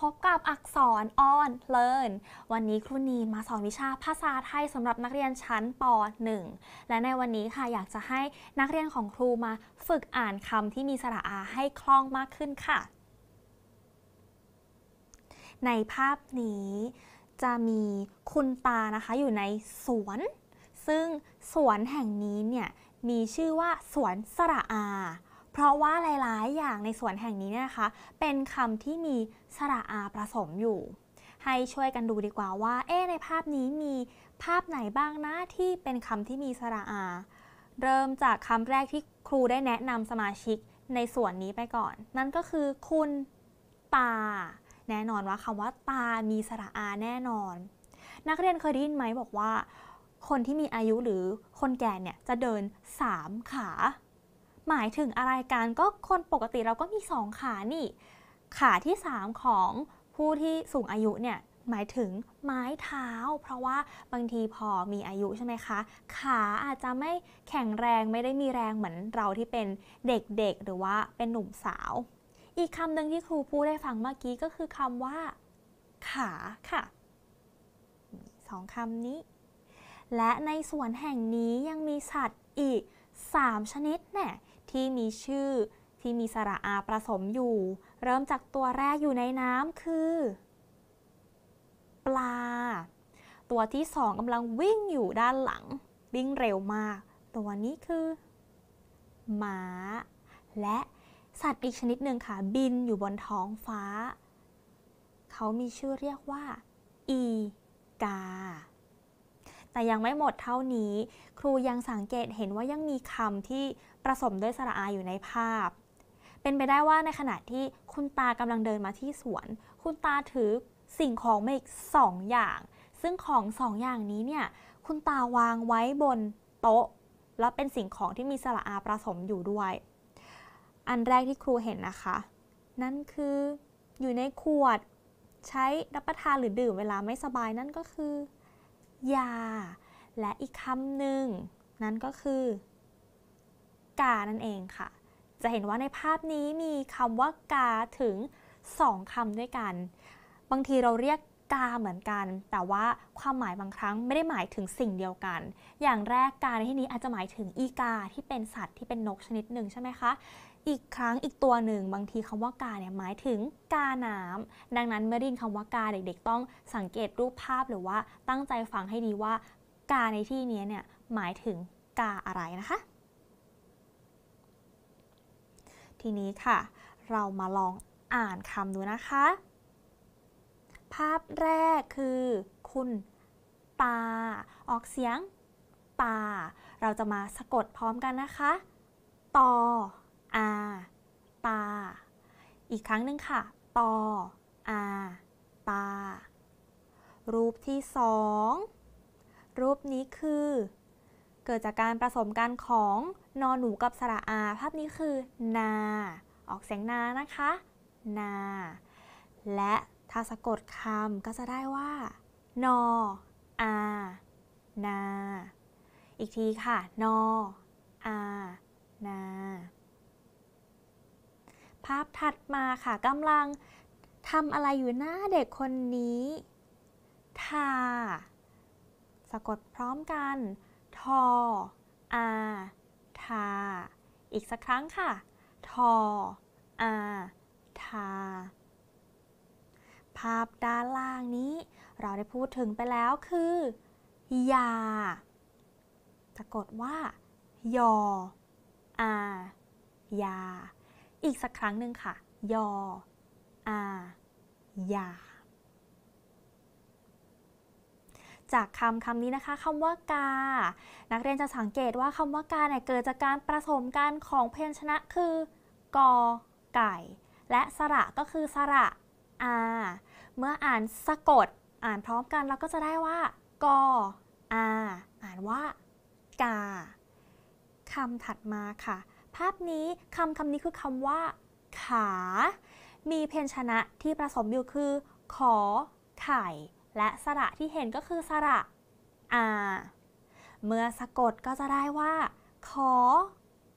พบกับอักษรออนเลินวันนี้ครูนีมาสอนวิชาภาษาไทยสำหรับนักเรียนชั้นป .1 และในวันนี้ค่ะอยากจะให้นักเรียนของครูมาฝึกอ่านคำที่มีสระอาให้คล่องมากขึ้นค่ะ ในภาพนี้จะมีคุณตานะคะอยู่ในสวน ซึ่งสวนแห่งนี้เนี่ยมีชื่อว่าสวนสระอาเพราะว่าหลาย ๆ อย่างในสวนแห่งนี้นะคะ เป็นคำที่มีสระอาผสมอยู่ ให้ช่วยกันดูดีกว่า ว่าเอ๊ในภาพนี้มีภาพไหนบ้างนะที่เป็นคำที่มีสระอา เริ่มจากคำแรกที่ครูได้แนะนำสมาชิกในส่วนนี้ไปก่อน นั่นก็คือคุณตา แน่นอนว่าคำว่าตามีสระอาแน่นอน นักเรียนเคยได้ยินไหมบอกว่า คนที่มีอายุหรือคนแก่เนี่ยจะเดิน 3 ขาหมายถึงอะไรกันก็คนปกติเราก็มี 2 ขานี่ขาที่ 3 ของผู้ที่สูงอายุเนี่ยหมายถึงไม้เท้า เพราะว่าบางทีพอมีอายุใช่ไหมคะ ขาอาจจะไม่แข็งแรงไม่ได้มีแรงเหมือนเราที่เป็นเด็กๆหรือว่าเป็นหนุ่มสาว อีกคำหนึ่งที่ครูพูดได้ฟังเมื่อกี้ก็คือคำว่า ขาค่ะสองคำนี้ และในสวนแห่งนี้ยังมีสัตว์อีก 3 ชนิดแน่ที่มีชื่อที่มีสระอาผสมอยู่ เริ่มจากตัวแรกอยู่ในน้ำคือ ปลา ตัวที่สองกำลังวิ่งอยู่ด้านหลัง วิ่งเร็วมาก ตัวนี้คือ หมา และ สัตว์อีกชนิดหนึ่งค่ะบินอยู่บนท้องฟ้า เขามีชื่อเรียกว่า อีกาแต่ยังไม่หมดเท่านี้ ครูยังสังเกตเห็นว่ายังมีคำที่ผสมด้วยสระอาอยู่ในภาพ เป็นไปได้ว่าในขณะที่คุณตากำลังเดินมาที่สวน คุณตาถือสิ่งของมาอีกสองอย่าง ซึ่งของสองอย่างนี้เนี่ยคุณตาวางไว้บนโต๊ะ และเป็นสิ่งของที่มีสระอาผสมอยู่ด้วย อันแรกที่ครูเห็นนะคะ นั่นคืออยู่ในขวดใช้รับประทานหรือดื่มเวลาไม่สบายนั่นก็คือยา และอีกคำหนึ่งนั่นก็คือ กา นั่นเองค่ะ จะเห็นว่าในภาพนี้มีคำว่ากาถึง 2คํด้วยกัน บางทีเราเรียกกาเหมือนกัน แต่ว่าความหมายบางครั้งไม่ได้หมายถึงสิ่งเดียวกัน อย่างแรกกาในที่นี้อาจจะหมายถึงอีกาที่เป็นสัตว์ที่เป็นนกชนิดหนึ่งใช่ไหมคะอีกครั้งอีกตัวหนึ่งบางทีคำว่ากาเนี่ยหมายถึงกาน้ำดังนั้นเมื่อรินคำว่ากาเด็กๆ ต้องสังเกตรูปภาพหรือว่าตั้งใจฟังให้ดีว่า กาในที่นี้เนี่ยหมายถึงกาอะไรนะคะ ทีนี้ค่ะ เรามาลองอ่านคำดูนะคะ ภาพแรกคือ คุณตาออกเสียงตาเราจะมาสะกดพร้อมกันนะคะตออาตาอีกครั้งหนึ่งค่ะ ตออาตารูปที่สอง รูปนี้คือ เกิดจากการผสมกันของนอนหนูกับสระอาภาพนี้คือนา ออกเสียงนานะคะนา และถ้าสะกดคำก็จะได้ว่านออา นา อีกทีค่ะ นออานาภาพถัดมาค่ะกำลังทำอะไรอยู่หน้าเด็กคนนี้ทาสะกดพร้อมกัน ทออา ทา อีกสักครั้งค่ะทออา ทา ภาพด้านล่างนี้ เราได้พูดถึงไปแล้วคือ ยา สะกดว่า ยออา ยาอีกสักครั้งหนึ่งค่ะ ยออา ยา จากคำคำนี้นะคะคำว่ากา นักเรียนจะสังเกตว่าคำว่ากาเนี่ยเกิดจากการผสมกัน ของเพยชนะคือกอไก่ และสระก็คือสระอา เมื่ออ่านสะกด อ่านพร้อมกันเราก็จะได้ว่า กออาอ่านว่ากา คำถัดมาค่ะภาพนี้คำคำนี้คือคำว่า ขา มีเพนญชนะที่ผสมอยู่คือ ขอ ไข่และสระที่เห็นก็คือสระอา เมื่อสะกดก็จะได้ว่า ขอ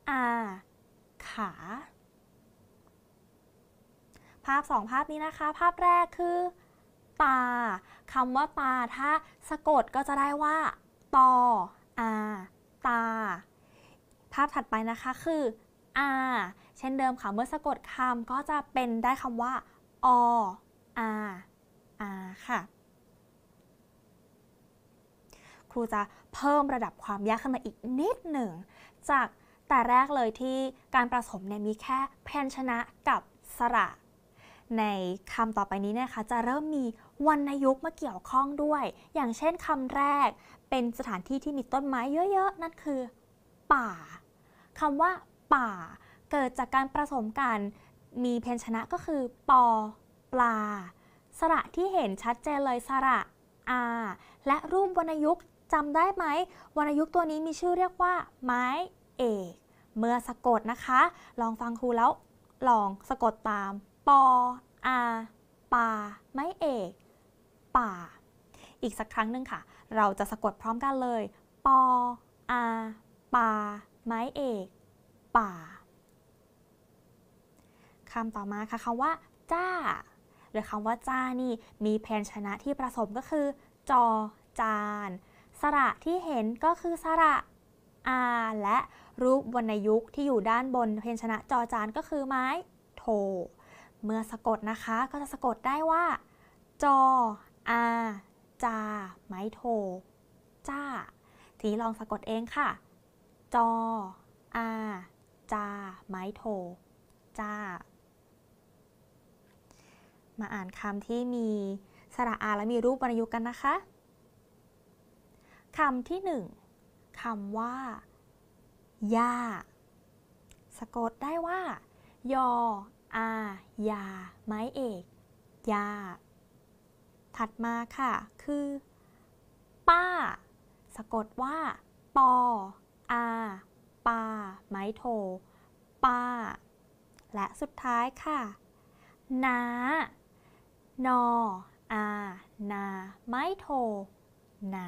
อาขา ภาพสองภาพนี้นะคะ ภาพแรกคือ ตาคำว่าตาถ้า สะกดก็จะได้ว่า ตออาตาภาพถัดไปนะคะคืออาเช่นเดิมค่ะเมื่อสะกดคำก็จะเป็นได้คำว่า ออาอา ค่ะ ครูจะเพิ่มระดับความยากขึ้นมาอีกนิดหนึ่ง จากแต่แรกเลยที่การผสมเนี่ยมีแค่พยัญชนะกับสระ ในคำต่อไปนี้นะคะ จะเริ่มมีวรรณยุกต์มาเกี่ยวข้องด้วย อย่างเช่นคำแรกเป็นสถานที่ที่มีต้นไม้เยอะๆนั่นคือป่าคำว่าป่า เกิดจากการผสมกัน มีเพนชนะก็คือปอปลาสระที่เห็นชัดเจนเลยสระอาและรูปวรรณยุกต์จำได้ไหม วรรณยุกต์ตัวนี้มีชื่อเรียกว่า ไม้เอกเมื่อสะกดนะคะ ลองฟังครูแล้วลองสะกดตาม ปออาป่าไม้เอกป่า อีกสักครั้งหนึ่งค่ะ เราจะสะกดพร้อมกันเลย ปอ อาป่าไม้เอก ป่า คำต่อมาค่ะคำว่าจ้า หรือคำว่าจ้านี่ มีแพนชนะที่ผสมก็คือ จอจาน สระที่เห็นก็คือสระอาและรูปวรรณยุกต์ที่อยู่ด้านบนเพนชนะจอจานก็คือไม้โถเมื่อสะกดนะคะก็จะสะกดได้ว่า จอ อาจาไม้โถจ้า ทีลองสะกดเองค่ะจออา จา ไม้โถจ้ามาอ่านคำที่มีสระอาและมีรูปวรรณยุกต์กันนะคะ คำที่หนึ่ง คำว่าหญ้าสะกดได้ว่า ยอ อา ยา ไม้เอก ยา ถัดมาค่ะ คือ ป้า สะกดว่า ปออา ปา ไม้โท ป้า และสุดท้ายค่ะ นานออา นา ไม้โท นา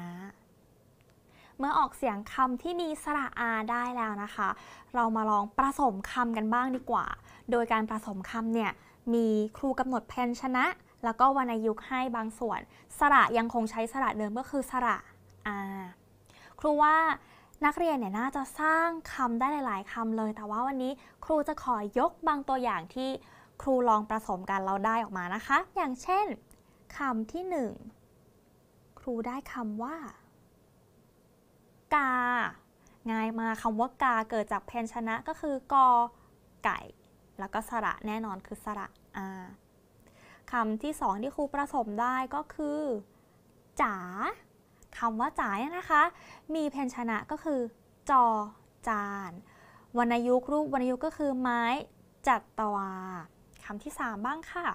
เมื่อออกเสียงคำที่มีสระอาได้แล้วนะคะ เรามาลองผสมคำกันบ้างดีกว่า โดยการผสมคำเนี่ย มีครูกำหนดแพนชนะ แล้วก็วรรณยุกให้บางส่วน สระยังคงใช้สระเดิมก็คือสระอา ครูว่านักเรียนเนี่ยน่าจะสร้างคำได้หลาย ๆคำเลย แต่ว่าวันนี้ครูจะขอยกบางตัวอย่างที่ครูลองผสมกันเราได้ออกมานะคะ อย่างเช่นคำที่หนึ่งครูได้คำว่า กาง่ายมาคำว่ากาเกิดจากเพนชนะก็คือกอไก่ แล้วก็สระแน่นอนคือสระอาคำที่สองที่ครูผสมได้ก็คือจ๋าคำว่าจ่ายนะคะ มีพยัชนะก็คือ จอจาน วรรณยุกรูปวรรณยุกก็คือไม้ จัตวาคำที่ 3 บ้างค่ะ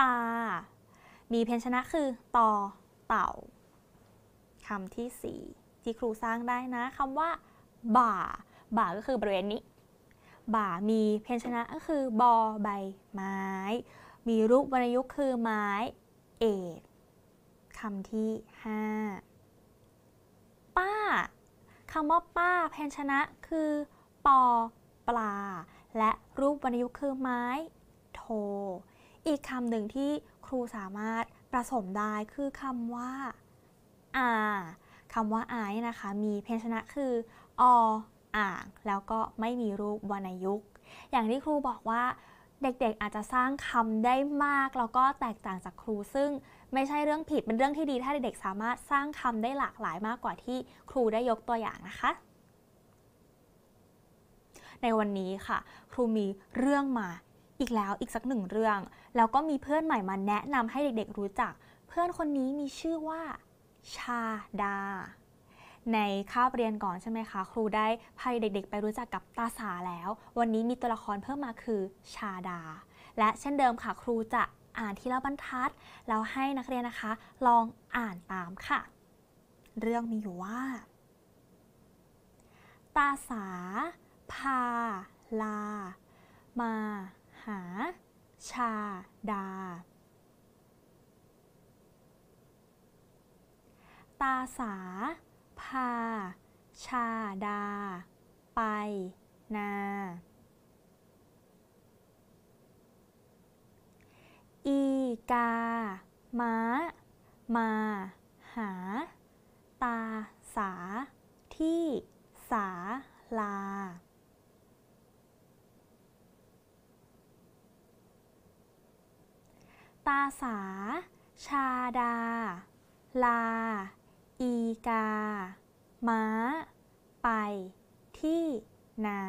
ตา มีพยัชนะคือตอเต่า คำที่ 4 ที่ครูสร้างได้นะคำว่าบ่า บ่าก็คือบริเวณนี้ บ่ามีเพนัชนะก็คือ บอใบไม้ มีรูปวรรณยุกต์คือไม้เอกคำที่5ป้าคำว่าป้าพนัชนะคือปอปลา และรูปวรรณยุกต์คือไม้ โทอีกคำหนึ่งที่ครูสามารถประสมได้คือคำว่าอาคำว่าอาเนี่ยนะคะมีเพนัชนะคือออ่างแล้วก็ไม่มีรูปวรรณยุกต์ อย่างที่ครูบอกว่า เด็ก ๆอาจจะสร้างคำได้มากแล้วก็แตกต่างจากครูซึ่งไม่ใช่เรื่องผิดเป็นเรื่องที่ดีถ้าเด็กๆสามารถสร้างคำได้หลากหลายมากกว่าที่ครูได้ยกตัวอย่างนะคะ ในวันนี้ค่ะ ครูมีเรื่องมาอีกแล้วอีกสักหนึ่งเรื่อง แล้วก็มีเพื่อนใหม่มา แนะนำให้เด็กๆรู้จัก เพื่อนคนนี้มีชื่อว่าชาดา ในคาบเรียนก่อนใช่ไหมคะ ครูได้พาเด็กๆไปรู้จักกับตาสาแล้ว วันนี้มีตัวละครเพิ่มมาคือชาดา และเช่นเดิมค่ะครูจะอ่านทีละบรรทัด แล้วให้นักเรียนนะคะ ลองอ่านตามค่ะ เรื่องมีอยู่ว่า ตาสา พา ลา มา หา ชาดา ตาสา พา ชาดา ไปนาอีกา ม้า มา หา ตาสา ที่สาลา ตา สา ชาดา ลา อีกา ม้า ไปที่นา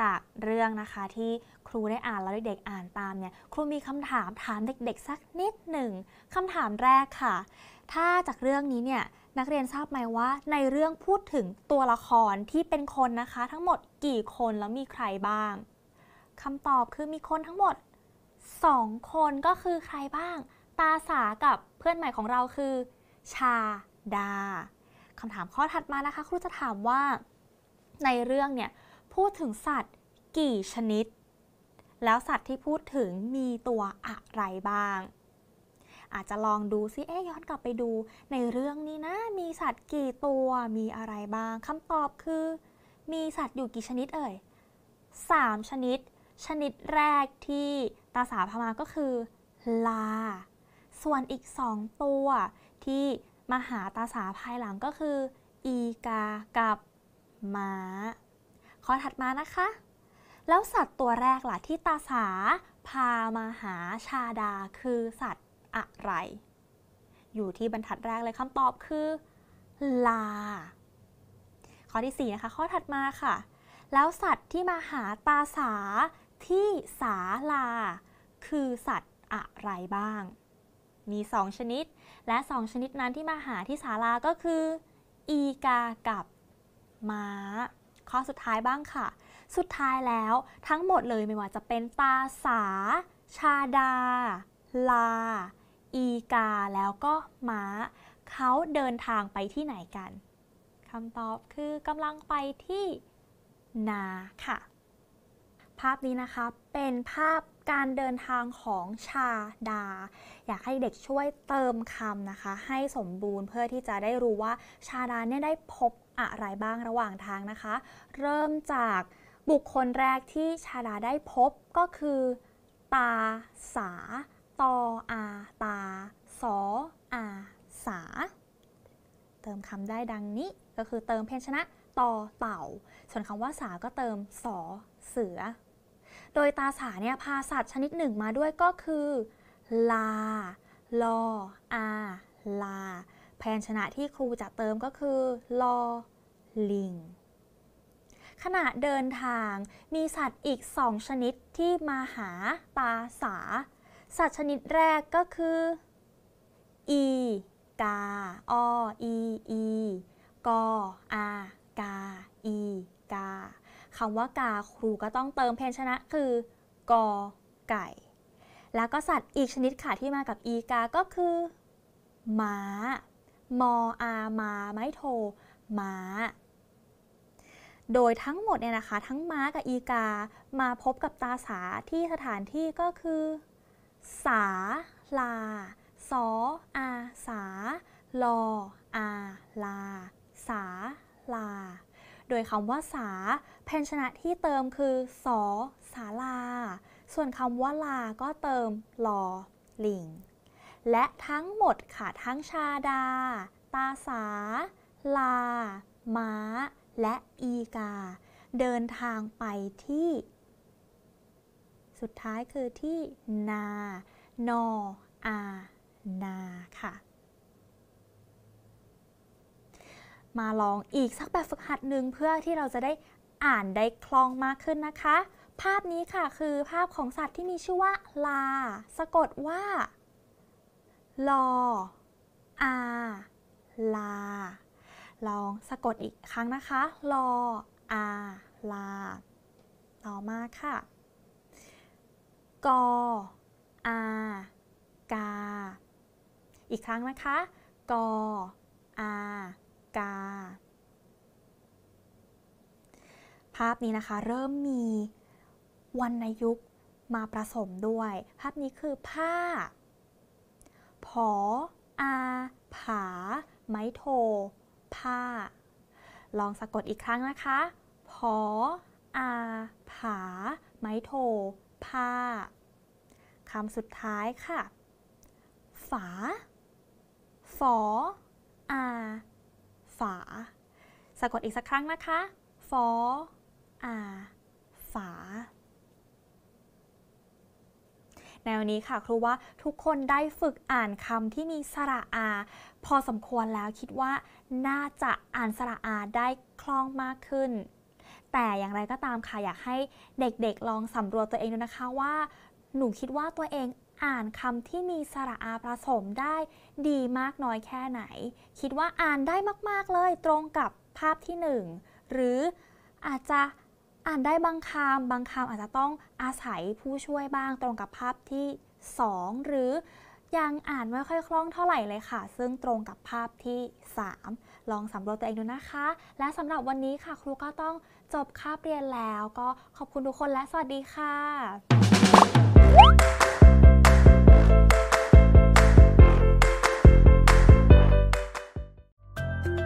จากเรื่องนะคะที่ครูได้อ่านแล้วเด็กๆอ่านตามเนี่ยครูมีคำถามถามเด็กๆ สักนิดหนึ่งคำถามแรกค่ะ ถ้าจากเรื่องนี้เนี่ยนักเรียนทราบไหมว่า ในเรื่องพูดถึงตัวละครที่เป็นคนนะคะ ทั้งหมดกี่คนแล้วมีใครบ้างคำตอบคือมีคนทั้งหมด 2 คนก็คือใครบ้างตาสากับเพื่อนใหม่ของเราคือ ชาดาคำถามข้อถัดมานะคะ ครูจะถามว่าในเรื่องเนี่ยพูดถึงสัตว์กี่ชนิด แล้วสัตว์ที่พูดถึงมีตัวอะไรบ้าง อาจจะลองดูซิเอ๊ย้อนกลับไปดู ในเรื่องนี้นะ มีสัตว์กี่ตัว มีอะไรบ้างคำตอบคือ มีสัตว์อยู่กี่ชนิดเอ่ย3 ชนิด ชนิดแรกที่ตาสาพามาก็คือลา ส่วนอีกสองตัว ที่มาหาตาสาภายหลังก็คืออีกากับมา้าข้อถัดมานะคะ แล้วสัตว์ตัวแรกล่ะที่ตาสา พามาหาชาดาคือสัตว์อะไร อยู่ที่บรรทัดแรกเลยคำตอบคือลา ข้อที่4นะคะข้อถัดมาค่ะ แล้วสัตว์ที่มาหาตาสาที่สาลา คือสัตว์อะไรบ้าง มี 2 ชนิด และ 2 ชนิดนั้นที่มาหาที่สาลาก็คือ อีกากับม้าข้อสุดท้ายบ้างค่ะ สุดท้ายแล้วทั้งหมดเลยไม่ว่าจะเป็นตาสาชาดา ลาอีกาแล้วก็ม้าเขาเดินทางไปที่ไหนกันคำตอบคือกำลังไปที่นาค่ะ ภาพนี้นะคะเป็นภาพการเดินทางของชาดา อยากให้เด็กช่วยเติมคำนะคะ ให้สมบูรณ์เพื่อที่จะได้รู้ว่าชาดาเนี่ยได้พบอะไรบ้างระหว่างทางนะคะ เริ่มจากบุคคลแรกที่ชาดาได้พบก็คือ ตาสา ตอ อา ตา สอ อา สา เติมคำได้ดังนี้ก็คือเติมเพยชนะตอเต่า ส่วนคำว่าสาก็เติมสอเสือ โดยตาสาเนี่ยพาสัตว์ชนิดหนึ่งมาด้วยก็คือ ลา ลอ อา ลาพยัญชนะที่ครูจะเติมก็คือลอลิง ขณะเดินทางมีสัตว์อีกสองชนิดที่มาหาปาสา สัตว์ชนิดแรกก็คือ อีกาออีอี กออากา อีกา คำว่ากาครูก็ต้องเติมเพนชนะคือกอไก่ แล้วก็สัตว์อีกชนิดค่ะที่มากับอีกา ก็คือ ม้ามออามา ไม้โทม้าโดยทั้งหมดเนี่ยนะคะ ทั้งม้ากับอีกามาพบกับตาสาที่สถานที่ก็คือ สาลา สออา สา ลออา ลา สาลา โดยคำว่าสาเพนชนะที่เติมคือสอสาลา ส่วนคำว่าลาก็เติม ลอลิงและทั้งหมดค่ะทั้งชาดา ตาสา ลา ม้า และอีกา เดินทางไปที่ สุดท้ายคือที่นา นอ อา นาค่ะ มาลองอีกสักแบบฝึกหัดหนึ่งเพื่อที่เราจะได้อ่านได้คล่องมากขึ้นนะคะ ภาพนี้ค่ะคือภาพของสัตว์ที่มีชื่อว่า ลา สะกดว่าลอ อา ลา ลองสะกดอีกครั้งนะคะ ลอ อา ลาต่อมาค่ะ กอ อา กา อีกครั้งนะคะ กอ อา กา ภาพนี้นะคะเริ่มมีวรรณยุกต์มาผสมด้วย ภาพนี้คือ ผ้าผออาผา ไม้โท ผ้า ลองสะกดอีกครั้งนะคะผออาผา ไม้โท ผ้าคำสุดท้ายค่ะ ฝา ฝออาฝา สะกดอีกสักครั้งนะคะ ฝออาฝาแนวนี้ค่ะครูว่าทุกคนได้ฝึกอ่านคำที่มีสระอา พอสมควรแล้วคิดว่า น่าจะอ่านสระอาได้คล่องมากขึ้น แต่อย่างไรก็ตามค่ะ อยากให้เด็กๆลองสำรวจตัวเองดูนะคะว่า หนูคิดว่าตัวเองอ่านคำที่มีสระอาผสมได้ดีมากน้อยแค่ไหน คิดว่าอ่านได้มากๆเลยตรงกับภาพที่1หรืออาจจะอ่านได้บางคำบางคำอาจจะต้องอาศัยผู้ช่วยบ้างตรงกับภาพที่ 2 หรือยังอ่านไม่ค่อยคล่องเท่าไหร่เลยค่ะ ซึ่งตรงกับภาพที่ 3 ลองสำรวจตัวเองดูนะคะ และสำหรับวันนี้ค่ะ ครูก็ต้องจบคาบเรียนแล้วก็ขอบคุณทุกคนและสวัสดีค่ะ